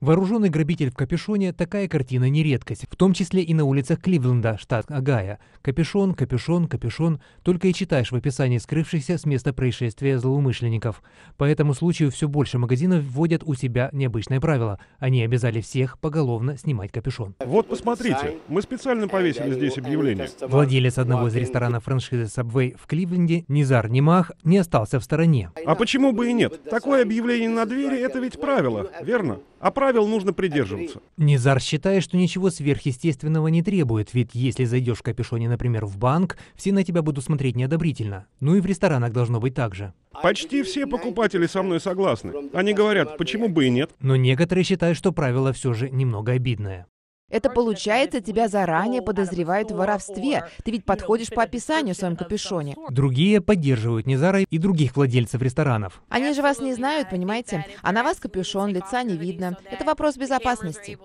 Вооруженный грабитель в капюшоне – такая картина не редкость, в том числе и на улицах Кливленда, штат Агая. Капюшон, капюшон, капюшон – только и читаешь в описании скрывшихся с места происшествия злоумышленников. По этому случаю все больше магазинов вводят у себя необычное правило. Они обязали всех поголовно снимать капюшон. Вот посмотрите, мы специально повесили здесь объявление. Владелец одного из ресторанов франшизы Subway в Кливленде Низар Немах не остался в стороне. А почему бы и нет? Такое объявление на двери – это ведь правило, верно? А правил нужно придерживаться. Низар считает, что ничего сверхъестественного не требует, ведь если зайдешь в капюшоне, например, в банк, все на тебя будут смотреть неодобрительно. Ну и в ресторанах должно быть так же. Почти все покупатели со мной согласны. Они говорят, почему бы и нет. Но некоторые считают, что правило все же немного обидное. Это получается, тебя заранее подозревают в воровстве. Ты ведь подходишь по описанию в своем капюшоне. Другие поддерживают Низара и других владельцев ресторанов. Они же вас не знают, понимаете? А на вас капюшон, лица не видно. Это вопрос безопасности.